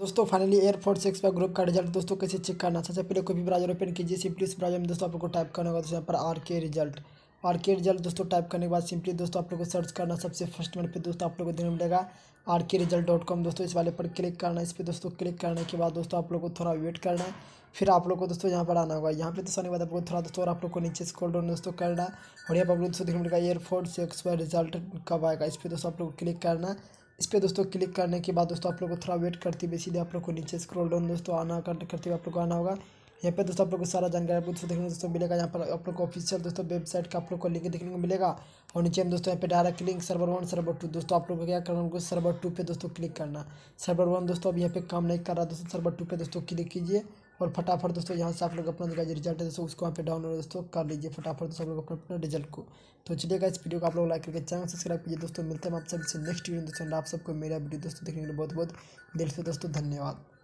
दोस्तों finally air force six का group का रिजल्ट दोस्तों कैसे चेक करना सबसे पहले कोई भी ब्राउजर ओपन कीजिए सिंपली इस ब्राउजर में दोस्तों आपको टाइप करना होगा दोस्तों यहाँ पर आर के रिजल्ट आर के रिजल्ट दोस्तों टाइप करने के बाद सिंपली दोस्तों आप लोग को सर्च करना सबसे फर्स्ट मिनट पर दोस्तों आप लोग को देखने मिलेगा आर के रिजल्ट डॉट कॉम दोस्तों इस वाले पर क्लिक करना है इस पर दोस्तों क्लिक करने के बाद दोस्तों आप लोग को थोड़ा वेट करना है फिर आप लोग को दोस्तों यहाँ पर आना होगा यहाँ पे दोस्तों आने के बाद आपको थोड़ा दोस्तों और आप लोग को नीचे स्क्रॉल डाउन दोस्तों करना और यहाँ पर आप लोग दोस्तों देखने मिलेगा एयरफोर्स एक्स रिजल्ट कब आएगा इस पर दोस्तों आप लोग क्लिक करना इस पर दोस्तों क्लिक करने के बाद दोस्तों आप लोग को थोड़ा वेट करते हुए सीधे आप लोग को नीचे स्क्रॉल डाउन दोस्तों आना कर करते हुए आप लोग को आना होगा यहाँ पे दोस्तों आप लोग को सारा जानकारी दोस्तों देखने को दोस्तों मिलेगा यहाँ पर आप लोग को ऑफिशियल दोस्तों वेबसाइट का आप लोग को लिंक देखने को मिलेगा और नीचे हम दोस्तों यहाँ पे direct link server one server two दोस्तों आप लोग को क्या करना होगा सर्वर टू पे दोस्तों क्लिक करना सर्वर वन दोस्तों अब यहाँ पे काम नहीं कर रहा दोस्तों सर्वर टू पे दोस्तों क्लिक कीजिए और फटाफट दोस्तों यहाँ से आप लोग अपना जो रिजल्ट है दोस्तों उसको वहाँ पे डाउनलोड दोस्तों कर लीजिए फटाफट दोस्तों आप लोग अपना अपना रिजल्ट को तो चलिएगा इस वीडियो को आप लोग लाइक करके चैनल सब्सक्राइब कीजिए दोस्तों मिलते हैं आप सबसे नेक्स्ट वीडियो दोस्तों आप सबको मेरा वीडियो दोस्तों देखने के लिए बहुत बहुत दिल से दोस्तों धन्यवाद